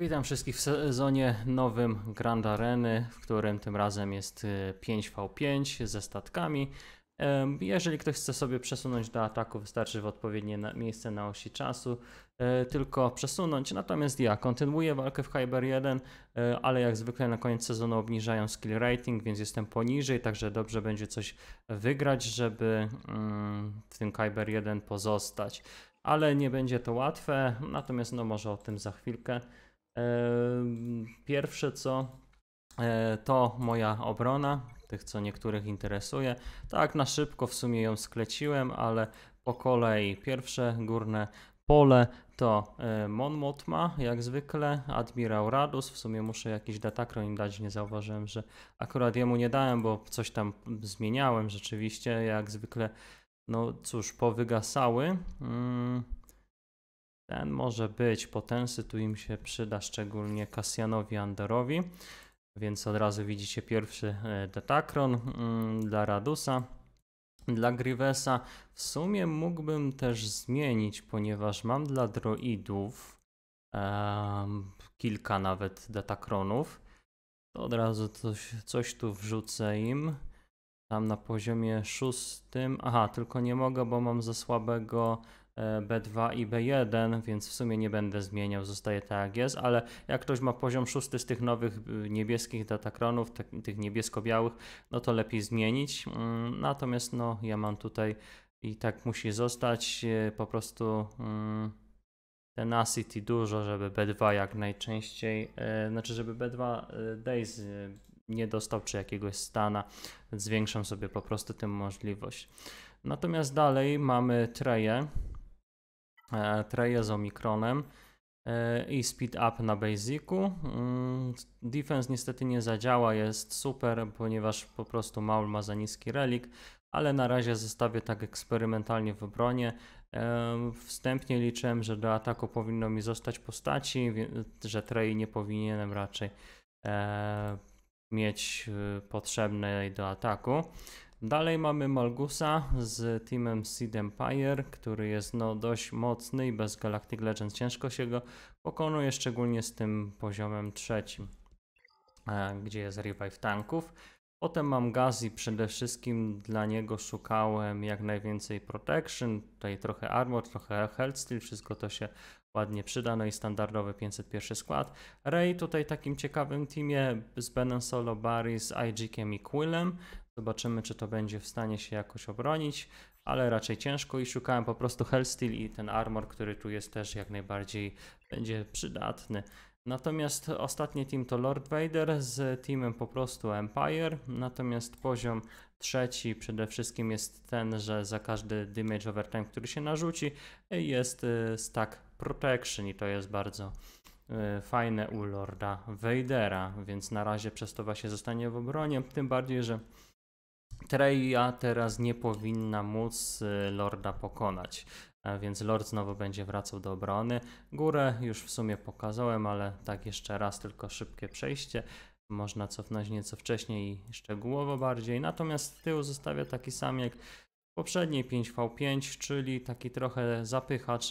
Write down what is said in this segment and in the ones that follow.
Witam wszystkich w sezonie nowym Grand Areny, w którym tym razem jest 5v5 e, ze statkami. E, jeżeli ktoś chce sobie przesunąć do ataku, wystarczy w odpowiednie miejsce na osi czasu e, tylko przesunąć. Natomiast ja kontynuuję walkę w Hyper 1, ale jak zwykle na koniec sezonu obniżają skill rating, więc jestem poniżej, także dobrze będzie coś wygrać, żeby mm, w tym Hyper 1 pozostać. Ale nie będzie to łatwe, natomiast no może o tym za chwilkę. Pierwsze co e, to moja obrona, tych co niektórych interesuje. Tak na szybko w sumie ją skleciłem, ale po kolei pierwsze górne pole to e, Mon Motma, jak zwykle, Admirał Radus, w sumie muszę jakiś datakron dać, nie zauważyłem, że akurat jemu nie dałem, bo coś tam zmieniałem rzeczywiście, jak zwykle, no cóż, powygasały. Mm. Ten może być, potensy tu im się przyda, szczególnie Kasjanowi Andorowi. Więc od razu widzicie pierwszy e, Detakron mm, dla Radusa. Dla Grivesa w sumie mógłbym też zmienić, ponieważ mam dla droidów e, kilka nawet Detakronów. To od razu coś, coś tu wrzucę im. Tam na poziomie szóstym. Aha, tylko nie mogę, bo mam za słabego B2 i B1, więc w sumie nie będę zmieniał, zostaje tak jak jest, ale jak ktoś ma poziom szósty z tych nowych y, niebieskich datakronów, tak, tych niebiesko-białych, no to lepiej zmienić. Mm, natomiast no, ja mam tutaj i tak musi zostać y, po prostu mm, tenacity dużo, żeby B2 jak najczęściej, y, znaczy żeby B2 days nie dostał czy jakiegoś stana, zwiększam sobie po prostu tę możliwość. Natomiast dalej mamy treje. E, Treje z Omikronem e, i Speed Up na Basicu. Mm, defense niestety nie zadziała, jest super, ponieważ po prostu Maul ma za niski relik, ale na razie zostawię tak eksperymentalnie w obronie. E, wstępnie liczyłem, że do ataku powinno mi zostać postaci, że Trej nie powinienem raczej mieć potrzebnej do ataku. Dalej mamy Malgusa z teamem Seed Empire, który jest no dość mocny i bez Galactic Legends ciężko się go pokonuje, szczególnie z tym poziomem trzecim, e, gdzie jest revive tanków. Potem mam Gazi, przede wszystkim dla niego szukałem jak najwięcej protection, tutaj trochę armor, trochę health steal, wszystko to się ładnie przyda, no i standardowy 501 skład. Ray tutaj takim ciekawym teamie z Benem Solo, Barry, z IGkiem i Quillem, Zobaczymy, czy to będzie w stanie się jakoś obronić, ale raczej ciężko i szukałem po prostu Hellsteel i ten armor, który tu jest też jak najbardziej będzie przydatny. Natomiast ostatni team to Lord Vader z teamem po prostu Empire, natomiast poziom trzeci przede wszystkim jest ten, że za każdy damage overtime, który się narzuci jest y, stack protection i to jest bardzo y, fajne u Lorda Vadera, więc na razie przez to właśnie zostanie w obronie, tym bardziej, że Treja teraz nie powinna móc y, Lorda pokonać. E, więc Lord znowu będzie wracał do obrony. Górę już w sumie pokazałem, ale tak jeszcze raz tylko szybkie przejście. Można cofnąć nieco wcześniej i szczegółowo bardziej. Natomiast tył zostawia taki sam jak poprzedniej 5v5, czyli taki trochę zapychacz.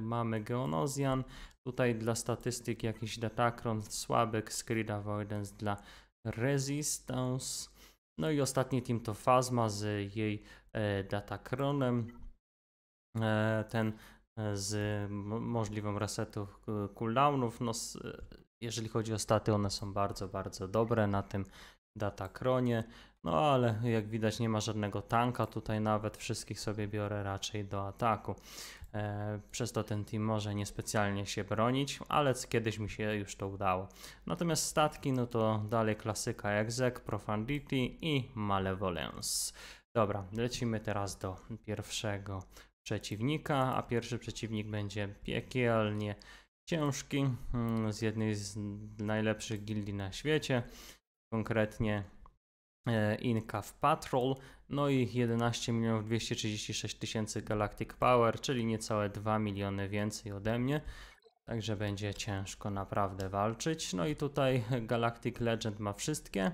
Mamy Geonozjan, tutaj dla statystyk jakiś Datacron, Słabek, Screed Avoidance dla Resistance. No i ostatni team to Fazma z jej e, Datacronem. E, ten e, z możliwą resetą cooldownów. No, jeżeli chodzi o staty, one są bardzo, bardzo dobre na tym Datacronie. No ale jak widać nie ma żadnego tanka tutaj nawet, wszystkich sobie biorę raczej do ataku. E, przez to ten team może niespecjalnie się bronić, ale kiedyś mi się już to udało. Natomiast statki, no to dalej klasyka Exec, Profundity i Malevolence. Dobra, lecimy teraz do pierwszego przeciwnika, a pierwszy przeciwnik będzie piekielnie ciężki mm, z jednej z najlepszych gildii na świecie, konkretnie E, Inca w Patrol, no i 11 236 tysięcy Galactic Power, czyli niecałe 2 miliony więcej ode mnie. Także będzie ciężko naprawdę walczyć. No i tutaj Galactic Legend ma wszystkie,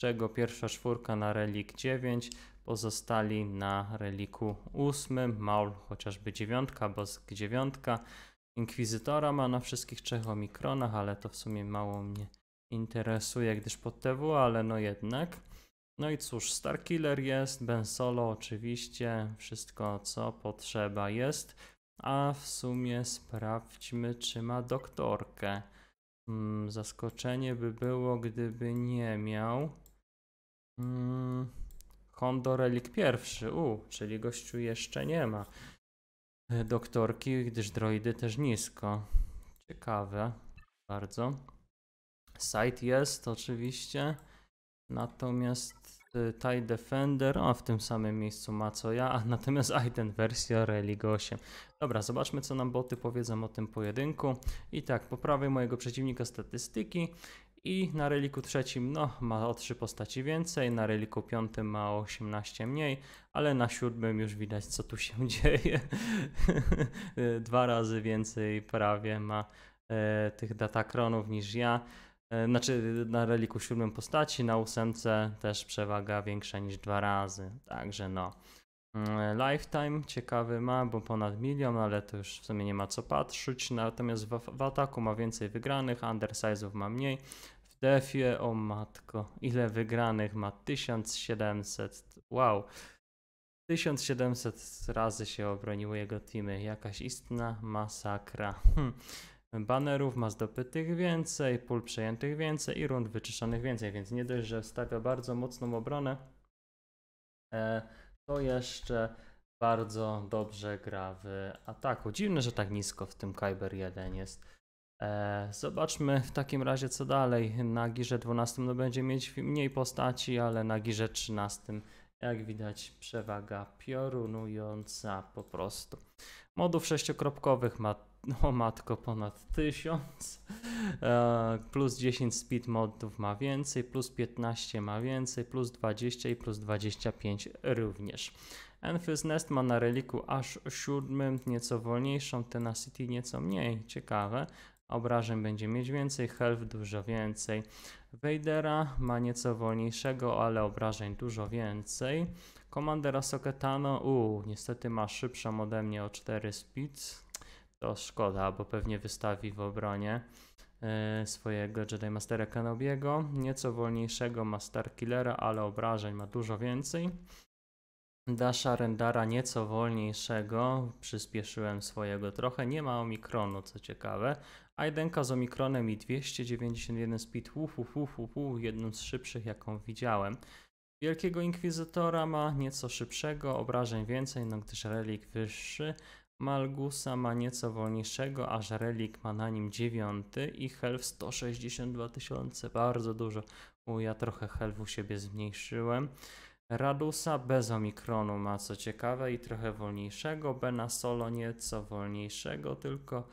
czego pierwsza czwórka na Relik 9, pozostali na Reliku 8, Maul chociażby 9, Bosk 9, Inkwizytora ma na wszystkich trzech omikronach, ale to w sumie mało mnie interesuje, gdyż pod TW, ale no jednak. No i cóż, Starkiller jest, Ben Solo oczywiście, wszystko co potrzeba jest. A w sumie sprawdźmy, czy ma doktorkę. Hmm, zaskoczenie by było, gdyby nie miał. Hondo hmm, Relic pierwszy, u, czyli gościu jeszcze nie ma e, doktorki, gdyż droidy też nisko. Ciekawe, bardzo. Site jest oczywiście, natomiast Y, TIE Defender, a w tym samym miejscu ma co ja, a natomiast Aiden wersja Religo 8. Dobra, zobaczmy co nam boty powiedzą o tym pojedynku. I tak, po prawej mojego przeciwnika statystyki i na reliku trzecim no, ma o 3 postaci więcej, na reliku piątym ma o 18 mniej, ale na siódmym już widać co tu się dzieje. Y, dwa razy więcej prawie ma e, tych datakronów niż ja. E, znaczy na reliku siódmym postaci, na ósemce też przewaga większa niż dwa razy. Także no. Mm, lifetime ciekawy ma, bo ponad milion, ale to już w sumie nie ma co patrzeć. Natomiast w, w ataku ma więcej wygranych, undersize'ów ma mniej. W defie, o matko, ile wygranych ma? 1700. Wow. 1700 razy się obroniły jego teamy. Jakaś istna masakra. Hm. Banerów ma zdobytych więcej, pól przejętych więcej i rund wyczyszczonych więcej, więc nie dość, że stawia bardzo mocną obronę, e, to jeszcze bardzo dobrze gra w ataku. Dziwne, że tak nisko w tym Kyber 1 jest. E, zobaczmy w takim razie co dalej. Na girze 12 no będzie mieć mniej postaci, ale na girze 13 jak widać przewaga piorunująca po prostu. Modów sześciokropkowych ma o matko ponad 1000, e, plus 10 speed modów ma więcej, plus 15 ma więcej, plus 20 i plus 25 również. Enfys Nest ma na reliku aż 7, nieco wolniejszą, Tenacity nieco mniej, ciekawe. Obrażeń będzie mieć więcej, health dużo więcej. Vadera, ma nieco wolniejszego, ale obrażeń dużo więcej. Komandera Soketano, u, niestety ma szybszą ode mnie o 4 speed. To szkoda, bo pewnie wystawi w obronie e, swojego Jedi Mastera Kenobiego. Nieco wolniejszego ma Star Killera, ale obrażeń ma dużo więcej. Dasha Rendara nieco wolniejszego, przyspieszyłem swojego trochę, nie ma omikronu, co ciekawe, a z Omikronem i 291 speed, uhu, uhu, uhu, jedną z szybszych jaką widziałem. Wielkiego Inkwizytora ma nieco szybszego, obrażeń więcej, no gdyż relik wyższy, Malgusa ma nieco wolniejszego, aż relik ma na nim 9 i health 162 tysiące, bardzo dużo. U, ja trochę u siebie zmniejszyłem. Radusa bez omikronu ma co ciekawe i trochę wolniejszego, Bena Solo nieco wolniejszego, tylko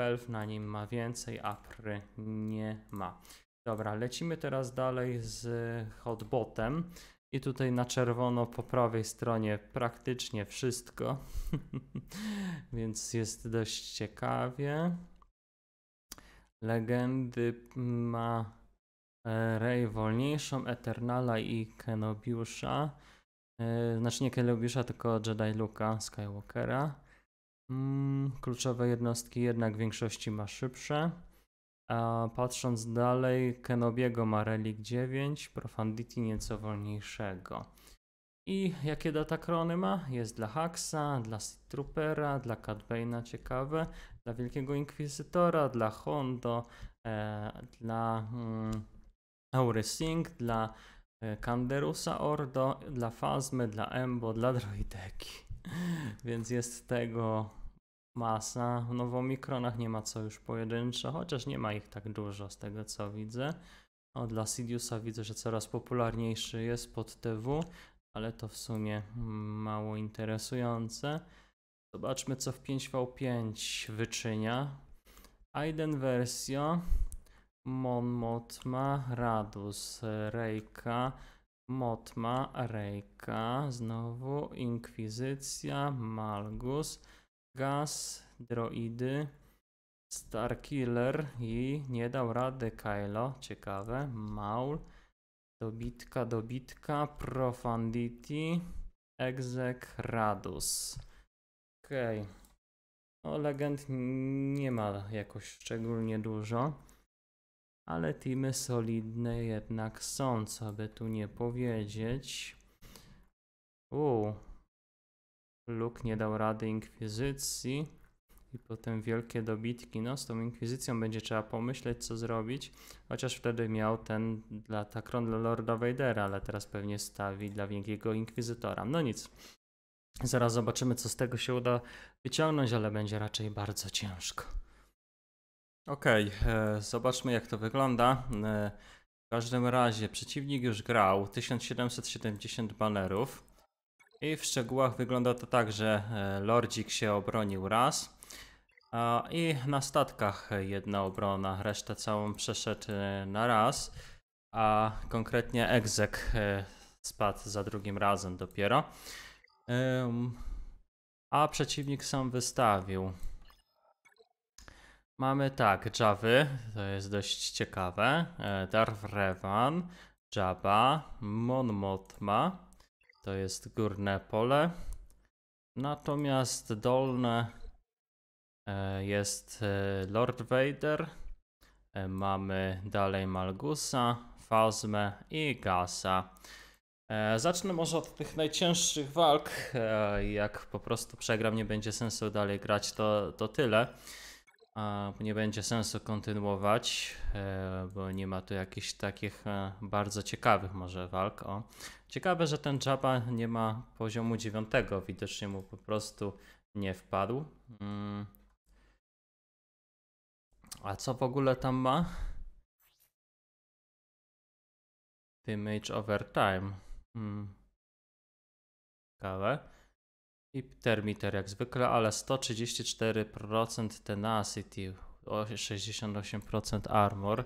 Pelw na nim ma więcej, Apry nie ma. Dobra, lecimy teraz dalej z hotbotem. I tutaj na czerwono po prawej stronie praktycznie wszystko, więc jest dość ciekawie. Legendy ma e, Rey wolniejszą, Eternala i Kenobiusza. E, znaczy nie Kenobiusza, tylko Jedi Luka Skywalkera. Mm, kluczowe jednostki jednak w większości ma szybsze. A patrząc dalej, Kenobiego ma Relic 9, Profundity nieco wolniejszego. I jakie krony ma? Jest dla Haxa, dla Seed Troopera, dla Cadbane'a ciekawe, dla Wielkiego Inkwizytora, dla Hondo, e, dla mm, Aury dla e, Kanderusa Ordo, dla Fazmy, dla Embo, dla Droideki. Więc jest tego masa. No w omikronach nie ma co już pojedynczo, chociaż nie ma ich tak dużo z tego co widzę. O, dla Sidiousa widzę, że coraz popularniejszy jest pod TW, ale to w sumie hmm, mało interesujące. Zobaczmy co w 5v5 wyczynia. Aiden Versio, Monmotma, Radus, Rejka, Motma, Rejka, znowu Inkwizycja, Malgus, Gaz, droidy, Starkiller i nie dał rady Kylo, ciekawe, Maul, dobitka, dobitka, Profundity, Exec, Radus. Okej. Okay. No, legend nie ma jakoś szczególnie dużo, ale teamy solidne jednak są, co by tu nie powiedzieć. Uuu, Luke nie dał rady inkwizycji i potem wielkie dobitki. No, z tą inkwizycją będzie trzeba pomyśleć, co zrobić. Chociaż wtedy miał ten dla Takron dla Lorda Vadera, ale teraz pewnie stawi dla wielkiego inkwizytora. No nic. Zaraz zobaczymy, co z tego się uda wyciągnąć, ale będzie raczej bardzo ciężko. Okej, okay, e, zobaczmy jak to wygląda. E, w każdym razie przeciwnik już grał 1770 banerów. I w szczegółach wygląda to tak, że e, lordzik się obronił raz. I na statkach jedna obrona, resztę całą przeszedł e, na raz, a konkretnie egzek e, spadł za drugim razem dopiero. A przeciwnik sam wystawił. Mamy tak, Javy, to jest dość ciekawe, Darvrevan, Jabba, Monmotma, to jest górne pole. Natomiast dolne e, jest e, Lord Vader. E, mamy dalej Malgusa, Fazmę i Gasa. Zacznę może od tych najcięższych walk. Jak po prostu przegram, nie będzie sensu dalej grać, to, to tyle nie będzie sensu kontynuować, e, bo nie ma tu jakichś takich e, bardzo ciekawych może walk. O. Ciekawe, że ten Jabba nie ma poziomu dziewiątego, widocznie mu po prostu nie wpadł. Mm. A co w ogóle tam ma? Damage over time. Hmm. Ciekawe. I termiter jak zwykle, ale 134% tenacity, 68% armor.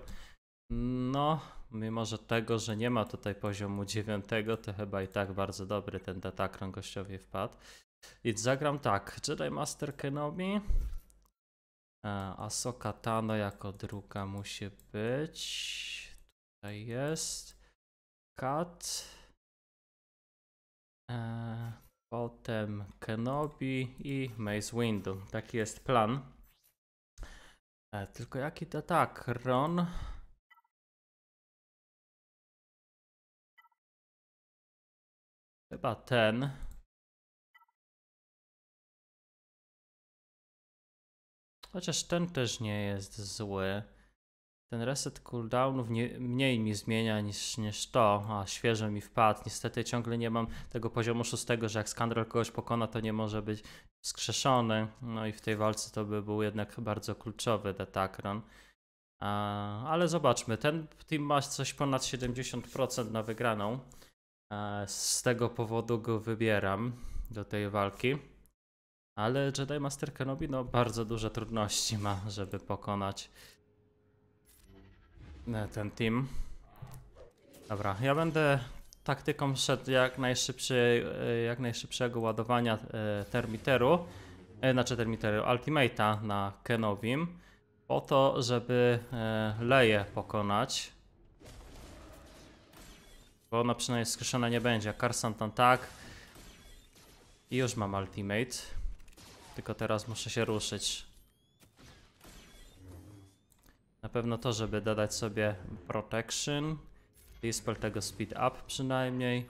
No, mimo że tego, że nie ma tutaj poziomu 9, to chyba i tak bardzo dobry ten datak gościowi wpadł. I zagram tak, Jedi Master Kenobi, e, Asoka Tano jako druga musi być. Tutaj jest. Kat. Eee. Potem Kenobi i Mace Windu. Taki jest plan. E, tylko jaki to tak? Ron. Chyba ten. Chociaż ten też nie jest zły. Ten reset cooldownów nie, mniej mi zmienia niż, niż to, a świeżo mi wpadł. Niestety ciągle nie mam tego poziomu szóstego, że jak skandal kogoś pokona, to nie może być skrzeszony. No i w tej walce to by był jednak bardzo kluczowy detakron. Ale zobaczmy, ten team ma coś ponad 70% na wygraną. Z tego powodu go wybieram do tej walki. Ale Jedi Master Kenobi no, bardzo duże trudności ma, żeby pokonać E, ten team. Dobra, ja będę taktyką szedł jak, najszybszy, e, jak najszybszego ładowania e, termiteru, znaczy termiteru, ultimate'a na Kenowim, po to, żeby leje pokonać. Bo ona przynajmniej skrzeszona nie będzie, Karsantan tak. I już mam ultimate. Tylko teraz muszę się ruszyć. Na pewno to, żeby dodać sobie protection. Dispel tego speed up przynajmniej.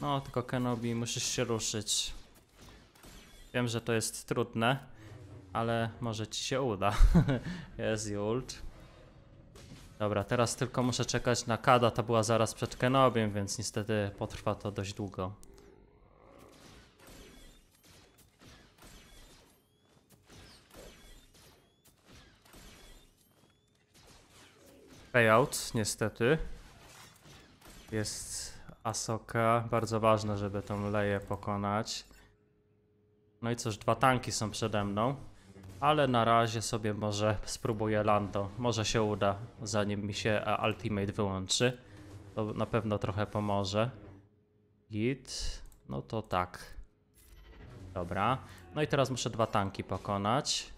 No, tylko Kenobi, musisz się ruszyć. Wiem, że to jest trudne, ale może ci się uda. jest ult. Dobra, teraz tylko muszę czekać na Kada, ta była zaraz przed Kenobiem, więc niestety potrwa to dość długo. payout, niestety. Jest Asoka, bardzo ważne, żeby tą leję pokonać. No i cóż, dwa tanki są przede mną, ale na razie sobie może spróbuję Lando. Może się uda, zanim mi się Ultimate wyłączy. To na pewno trochę pomoże. Git, no to tak. Dobra, no i teraz muszę dwa tanki pokonać.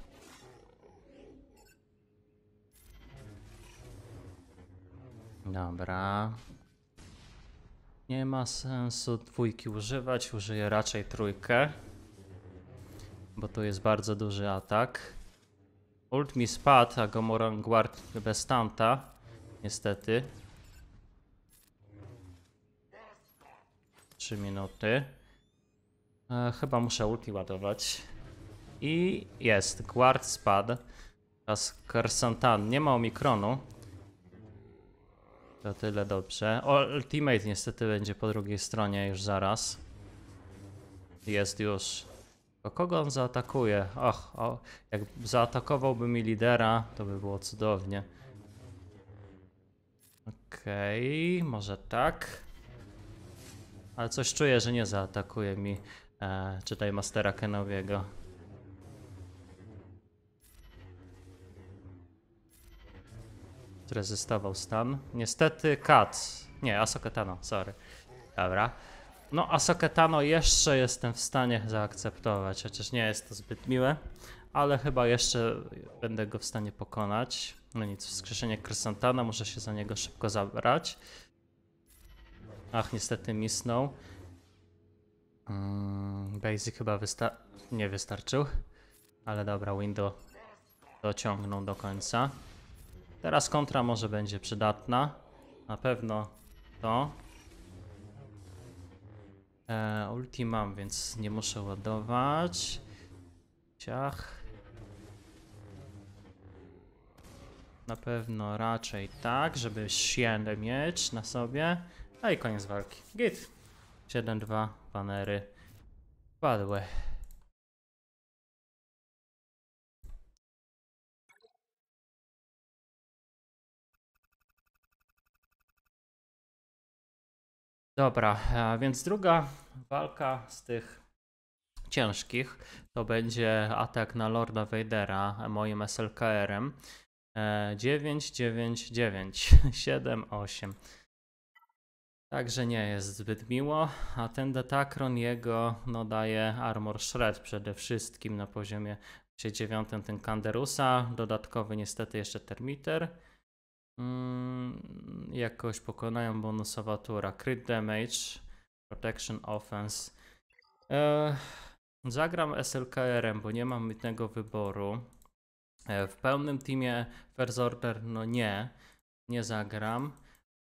Dobra. Nie ma sensu dwójki używać, użyję raczej trójkę. Bo to jest bardzo duży atak. Ult mi spadł, a Gomoran Guard bez tanta. Niestety. 3 minuty. E, chyba muszę ulti ładować. I jest, Guard spadł. Teraz Kersantan nie ma Omikronu. To tyle dobrze. O, Ultimate niestety będzie po drugiej stronie już zaraz. Jest już. O kogo on zaatakuje? Och, o, jak zaatakowałby mi lidera, to by było cudownie. Okej, okay, może tak. Ale coś czuję, że nie zaatakuje mi, e, czytaj Mastera Kenowiego. które zestawał Stan. Niestety Kat. Nie, Asoketano, sorry. Dobra. No, Asoketano jeszcze jestem w stanie zaakceptować, chociaż nie jest to zbyt miłe, ale chyba jeszcze będę go w stanie pokonać. No nic, wskrzeszenie Krysantana, muszę się za niego szybko zabrać. Ach, niestety misnął. Mm, basic chyba wysta nie wystarczył, ale dobra, window dociągnął do końca. Teraz kontra może będzie przydatna. Na pewno to. E, ulti mam, więc nie muszę ładować. Ciach. Na pewno raczej tak, żeby sienę mieć na sobie. A no i koniec walki. Git. 7-2 banery padły. Dobra, e, więc druga walka z tych ciężkich to będzie atak na Lorda Vadera e, moim SLKR-em. 9, 9, 9, 7, 8. Także nie jest zbyt miło, a ten Datacron jego no, daje Armor Shred przede wszystkim na poziomie 9 ten Kanderusa, dodatkowy niestety jeszcze Termiter. Mm, jakoś pokonają bonusowa tura. Crit damage, protection offense. Eee, zagram SLKR-em, bo nie mam innego wyboru. Eee, w pełnym teamie First Order no nie, nie zagram.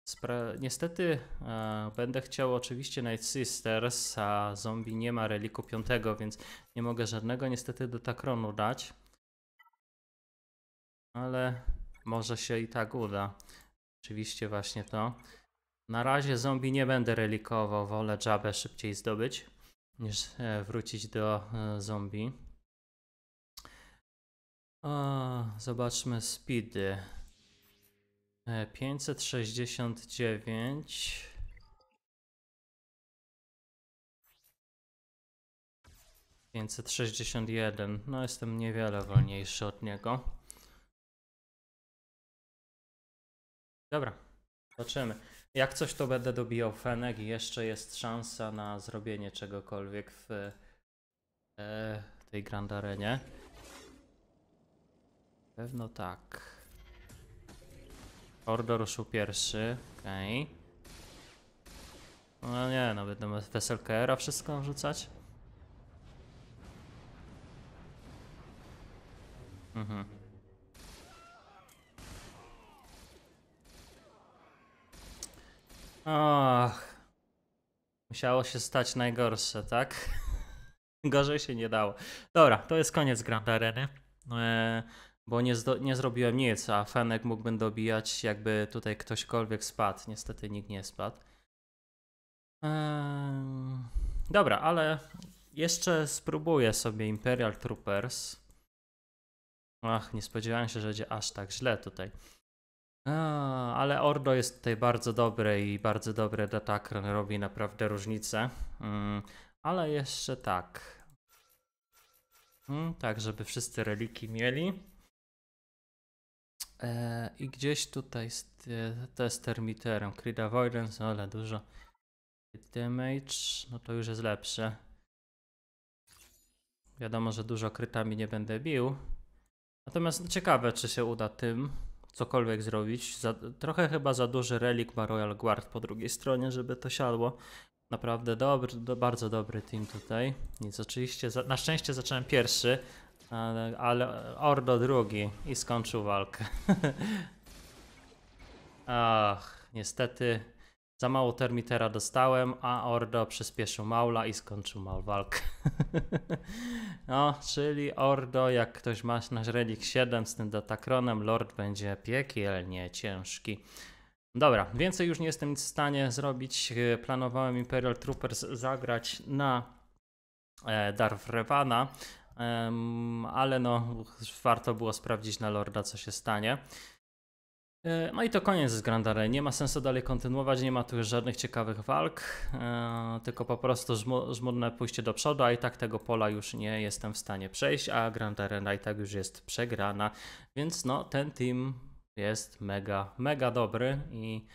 Spra niestety e, będę chciał oczywiście Night Sisters, a zombie nie ma reliku piątego, więc nie mogę żadnego niestety do Takronu dać. Ale może się i tak uda. Oczywiście właśnie to. Na razie zombie nie będę relikował, wolę jabę szybciej zdobyć niż e, wrócić do e, zombie. O, zobaczmy speedy. 569 e, 561. No jestem niewiele wolniejszy od niego. Dobra, zobaczymy. Jak coś to będę dobijał Fenek i jeszcze jest szansa na zrobienie czegokolwiek w e, tej Grand Arenie. Pewno tak. Order ruszył pierwszy, okej. Okay. No nie, no będę weselkera wszystko rzucać. Mhm. Och. Musiało się stać najgorsze, tak? Gorzej się nie dało. Dobra, to jest koniec Grand Areny. E, bo nie, nie zrobiłem nic, a Fenek mógłbym dobijać, jakby tutaj ktośkolwiek spadł. Niestety nikt nie spadł. E, dobra, ale jeszcze spróbuję sobie Imperial Troopers. Ach, nie spodziewałem się, że będzie aż tak źle tutaj. A, ale Ordo jest tutaj bardzo dobre i bardzo dobre datakron robi naprawdę różnicę. Mm, ale jeszcze tak. Mm, tak, żeby wszyscy reliki mieli. E, I gdzieś tutaj jest, to jest termiterem. Creed Avoidance, no ale dużo. Damage, no to już jest lepsze. Wiadomo, że dużo krytami nie będę bił. Natomiast no, ciekawe, czy się uda tym cokolwiek zrobić. Za, trochę chyba za duży relik ma Royal Guard po drugiej stronie, żeby to siadło. Naprawdę dobry, do, bardzo dobry team tutaj. Nic, oczywiście za, na szczęście zacząłem pierwszy, ale, ale Ordo drugi i skończył walkę. Ach, niestety za mało termitera dostałem, a Ordo przyspieszył Maula i skończył Maul walkę. no, czyli Ordo, jak ktoś ma nasz Relic 7 z tym datakronem, Lord będzie piekielnie ciężki. Dobra, więcej już nie jestem nic w stanie zrobić. E, planowałem Imperial Troopers zagrać na e, Darth Revana, ale no, warto było sprawdzić na Lorda, co się stanie. E, no i to koniec z Grand Nie ma sensu dalej kontynuować, nie ma tu już żadnych ciekawych walk, e, tylko po prostu żmudne pójście do przodu, a i tak tego pola już nie jestem w stanie przejść, a Grand Arena i tak już jest przegrana, więc no ten team jest mega, mega dobry i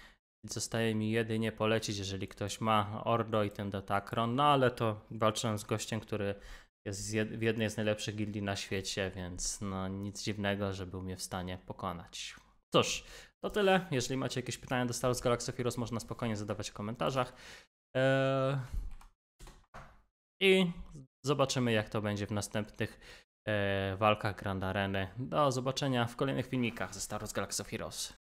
Zostaje mi jedynie polecić, jeżeli ktoś ma Ordo i ten Datacron, no ale to walczyłem z gościem, który jest w jednej z najlepszych gildii na świecie, więc no nic dziwnego, że był mnie w stanie pokonać. Cóż, to tyle. Jeżeli macie jakieś pytania do Star Wars Galaxy Heroes, można spokojnie zadawać w komentarzach. Eee, I zobaczymy, jak to będzie w następnych eee, walkach Grand Areny. Do zobaczenia w kolejnych filmikach ze Star Wars Galaxy Heroes.